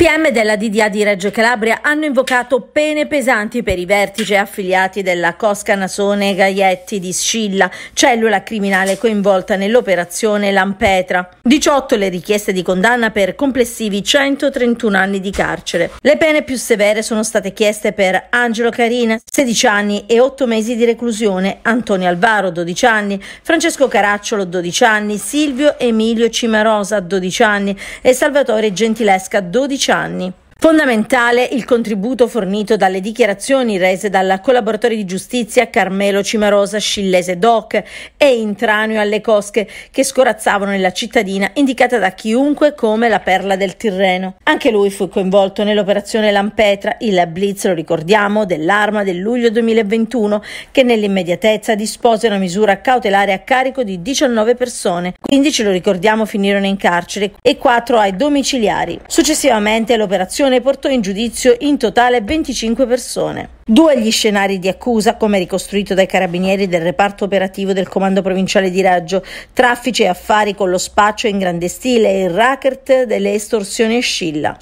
PM della DDA di Reggio Calabria hanno invocato pene pesanti per i vertici affiliati della Cosca Nasone Gaietti di Scilla, cellula criminale coinvolta nell'operazione Lampetra. 18 le richieste di condanna per complessivi 131 anni di carcere. Le pene più severe sono state chieste per Angelo Carina, 16 anni e 8 mesi di reclusione, Antonio Alvaro, 12 anni, Francesco Caracciolo, 12 anni, Silvio Emilio Cimarosa, 12 anni e Salvatore Gentilesca, 12 anni anni. Fondamentale il contributo fornito dalle dichiarazioni rese dal collaboratore di giustizia Carmelo Cimarosa Scillese Doc e intranio alle cosche che scorazzavano nella cittadina indicata da chiunque come la perla del Tirreno. Anche lui fu coinvolto nell'operazione Lampetra, il blitz, lo ricordiamo, dell'arma del luglio 2021 che nell'immediatezza dispose una misura cautelare a carico di 19 persone, 15 lo ricordiamo finirono in carcere e 4 ai domiciliari. Successivamente l'operazione Commissione portò in giudizio in totale 25 persone. Due gli scenari di accusa, come ricostruito dai carabinieri del reparto operativo del Comando Provinciale di Raggio, traffici e affari con lo spaccio in grande stile e il racket delle estorsioni e scilla.